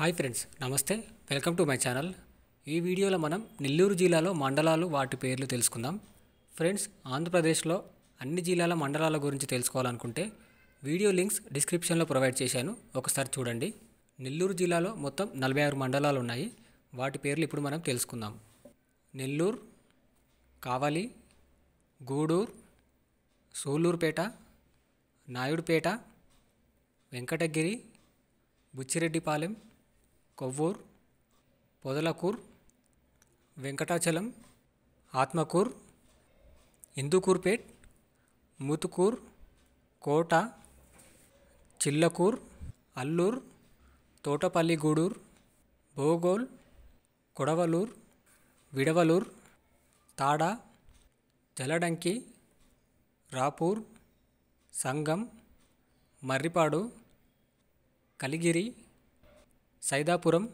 hi friends నమస్తే welcome to my channel ఈ వీడియోలో మనం నెల్లూరు జిల్లాలో మండలాలు వాటి పేర్లు తెలుసుకుందాం ఫ్రెండ్స్ ఆంధ్రప్రదేశ్లో అన్ని జిల్లాల మండలాల గురించి తెలుసుకోవాలనుకుంటే వీడియో లింక్స్ డిస్క్రిప్షన్లో ప్రొవైడ్ చేశాను ఒకసారి చూడండి నెల్లూరు జిల్లాలో మొత్తం నలభై ఆరు మండలాలు ఉన్నాయి వాటి పేర్లు ఇప్పుడు మనం తెలుసుకుందాం నెల్లూరు కావలి గూడూరు సోలూరుపేట నాయుడుపేట వెంకటగిరి బుచ్చిరెడ్డిపాలెం కొవ్వూర్ పొదలకూర్ వెంకటాచలం ఆత్మకూర్ ఇందుకూర్పేట్ ముతుకూర్ కోట చిల్లకూర్ అల్లూర్ తోటపల్లిగూడూర్ భోగోల్ కొడవలూర్ విడవలూర్ తాడా జలడంకి రాపూర్ సంగం Marripadu Kaligiri Saidapuram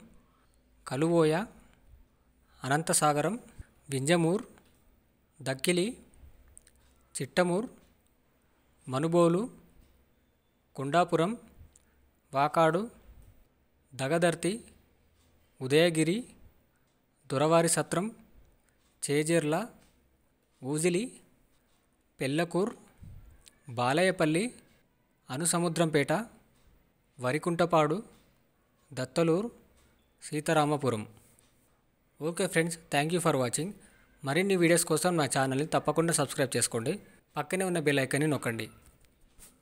కలువోయ Anantasagaram వింజమూర్ Dakkili చిట్టమూర్ Manubolu Kondapuram Vakadu Dagadarthi Udayagiri Doravari Satram Chejerla Ojili Pellakur Balayapalli Anumasamudrampeta Varikuntapadu Duttalur Sitaramapuram okay friends thank you for watching మరిన్ని వీడియోస్ కోసం నా ఛానల్ని తప్పకుండా సబ్స్క్రైబ్ చేసుకోండి పక్కనే ఉన్న బెల్ ఐకాన్ని నొక్కండి